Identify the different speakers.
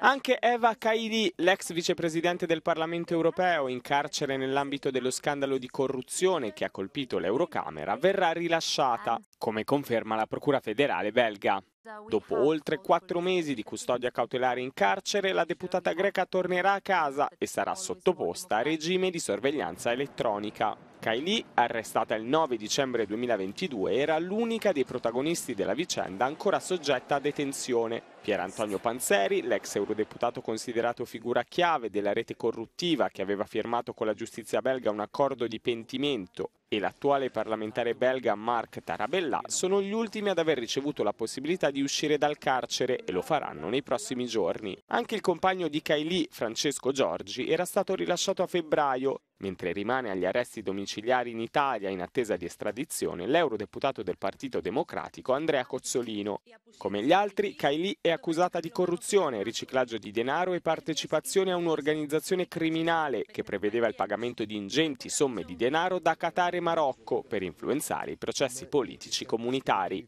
Speaker 1: Anche Eva Kaili, l'ex vicepresidente del Parlamento europeo, in carcere nell'ambito dello scandalo di corruzione che ha colpito l'Eurocamera, verrà rilasciata, come conferma la Procura federale belga. Dopo oltre quattro mesi di custodia cautelare in carcere, la deputata greca tornerà a casa e sarà sottoposta a regime di sorveglianza elettronica. Kylie, arrestata il 9 dicembre 2022, era l'unica dei protagonisti della vicenda ancora soggetta a detenzione. Pier Antonio Panzeri, l'ex eurodeputato considerato figura chiave della rete corruttiva che aveva firmato con la giustizia belga un accordo di pentimento, e l'attuale parlamentare belga Marc Tarabella sono gli ultimi ad aver ricevuto la possibilità di uscire dal carcere e lo faranno nei prossimi giorni. Anche il compagno di Kylie, Francesco Giorgi, era stato rilasciato a febbraio Mentre rimane agli arresti domiciliari in Italia in attesa di estradizione l'eurodeputato del Partito Democratico Andrea Cozzolino. Come gli altri, Kaili è accusata di corruzione, riciclaggio di denaro e partecipazione a un'organizzazione criminale che prevedeva il pagamento di ingenti somme di denaro da Qatar e Marocco per influenzare i processi politici comunitari.